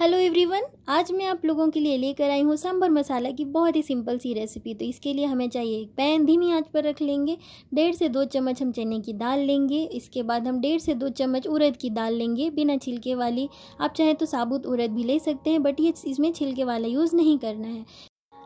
hello everyone आज मैं आप लोगों के लिए लेकर आई हूँ सांभर मसाला की बहुत ही सिंपल सी रेसिपी तो इसके लिए हमें चाहिए एक पैन धीमी आंच पर रख लेंगे डेढ़ से दो चम्मच हम चने की दाल लेंगे इसके बाद हम डेढ़ से दो चम्मच उड़द की दाल लेंगे बिना छिलके वाली आप चाहें तो साबुत उड़द भी ले सकते हैं बट ये इसमें छिलके वाला यूज़ नहीं करना है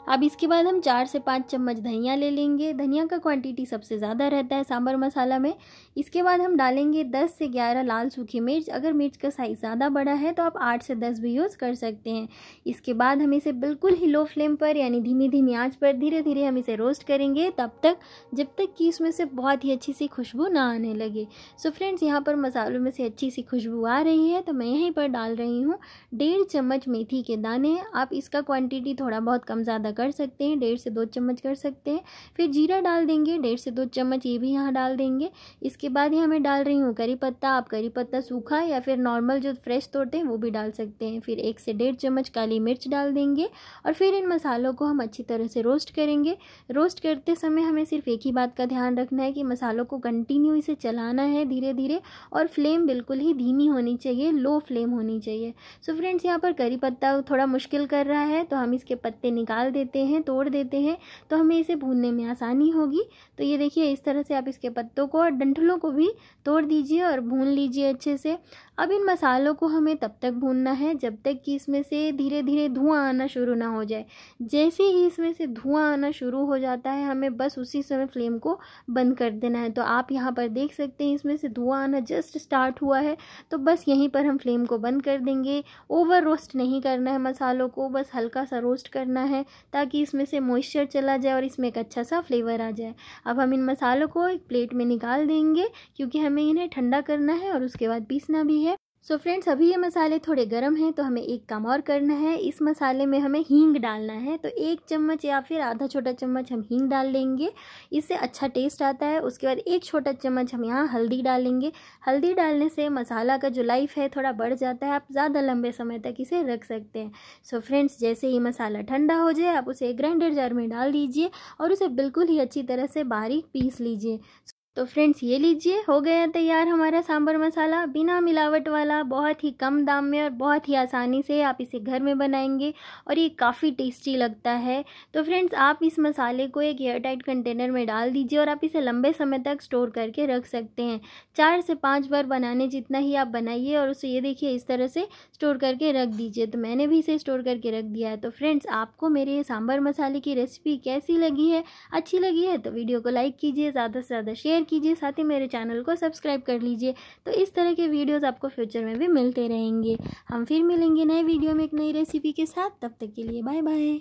अब इसके बाद हम चार से पाँच चम्मच धनिया ले लेंगे धनिया का क्वांटिटी सबसे ज़्यादा रहता है सांभर मसाला में इसके बाद हम डालेंगे दस से ग्यारह लाल सूखी मिर्च अगर मिर्च का साइज़ ज़्यादा बड़ा है तो आप आठ से दस भी यूज़ कर सकते हैं इसके बाद हम इसे बिल्कुल ही लो फ्लेम पर यानी धीमी धीमी आँच पर धीरे धीरे हम इसे रोस्ट करेंगे तब तक जब तक कि इसमें से बहुत ही अच्छी सी खुशबू ना आने लगे सो फ्रेंड्स यहाँ पर मसालों में से अच्छी सी खुशबू आ रही है तो मैं यहीं पर डाल रही हूँ डेढ़ चम्मच मेथी के दाने आप इसका क्वान्टिटी थोड़ा बहुत कम ज़्यादा ज़्यादा कर सकते हैं डेढ़ से दो चम्मच कर सकते हैं फिर जीरा डाल देंगे डेढ़ से दो चम्मच ये भी यहाँ डाल देंगे इसके बाद यहाँ मैं डाल रही हूँ करी पत्ता आप करी पत्ता सूखा या फिर नॉर्मल जो फ्रेश तोड़ते हैं वो भी डाल सकते हैं फिर एक से डेढ़ चम्मच काली मिर्च डाल देंगे और फिर इन मसालों को हम अच्छी तरह से रोस्ट करेंगे रोस्ट करते समय हमें सिर्फ एक ही बात का ध्यान रखना है कि मसालों को कंटिन्यू इसे चलाना है धीरे धीरे और फ्लेम बिल्कुल ही धीमी होनी चाहिए लो फ्लेम होनी चाहिए सो फ्रेंड्स यहाँ पर करी पत्ता थोड़ा मुश्किल कर रहा है तो हम इसके पत्ते निकाल देते देते हैं तोड़ देते हैं तो हमें इसे भूनने में आसानी होगी तो ये देखिए इस तरह से आप इसके पत्तों को और डंठलों को भी तोड़ दीजिए और भून लीजिए अच्छे से अब इन मसालों को हमें तब तक भूनना है जब तक कि इसमें से धीरे धीरे धुआं आना शुरू ना हो जाए जैसे ही इसमें से धुआं आना शुरू हो जाता है हमें बस उसी समय फ्लेम को बंद कर देना है तो आप यहाँ पर देख सकते हैं इसमें से धुआं आना जस्ट स्टार्ट हुआ है तो बस यहीं पर हम फ्लेम को बंद कर देंगे ओवर रोस्ट नहीं करना है मसालों को बस हल्का सा रोस्ट करना है ताकि इसमें से मॉइस्चर चला जाए और इसमें एक अच्छा सा फ्लेवर आ जाए अब हम इन मसालों को एक प्लेट में निकाल देंगे क्योंकि हमें इन्हें ठंडा करना है और उसके बाद पीसना भी है सो so फ्रेंड्स अभी ये मसाले थोड़े गर्म हैं तो हमें एक काम और करना है इस मसाले में हमें हींग डालना है तो एक चम्मच या फिर आधा छोटा चम्मच हम हींग डाल लेंगे इससे अच्छा टेस्ट आता है उसके बाद एक छोटा चम्मच हम यहाँ हल्दी डालेंगे हल्दी डालने से मसाला का जो लाइफ है थोड़ा बढ़ जाता है आप ज़्यादा लंबे समय तक इसे रख सकते हैं सो so फ्रेंड्स जैसे ही मसाला ठंडा हो जाए आप उसे ग्राइंडर जार में डाल दीजिए और उसे बिल्कुल ही अच्छी तरह से बारीक पीस लीजिए तो फ्रेंड्स ये लीजिए हो गया तैयार हमारा सांभर मसाला बिना मिलावट वाला बहुत ही कम दाम में और बहुत ही आसानी से आप इसे घर में बनाएंगे और ये काफ़ी टेस्टी लगता है तो फ्रेंड्स आप इस मसाले को एक एयरटाइट कंटेनर में डाल दीजिए और आप इसे लंबे समय तक स्टोर करके रख सकते हैं चार से पाँच बार बनाने जितना ही आप बनाइए और उसे ये देखिए इस तरह से स्टोर करके रख दीजिए तो मैंने भी इसे स्टोर करके रख दिया है तो फ्रेंड्स आपको मेरे ये सांभर मसाले की रेसिपी कैसी लगी है अच्छी लगी है तो वीडियो को लाइक कीजिए ज़्यादा से ज़्यादा शेयर कीजिए साथ ही मेरे चैनल को सब्सक्राइब कर लीजिए तो इस तरह के वीडियोज़ आपको फ्यूचर में भी मिलते रहेंगे हम फिर मिलेंगे नए वीडियो में एक नई रेसिपी के साथ तब तक के लिए बाय बाय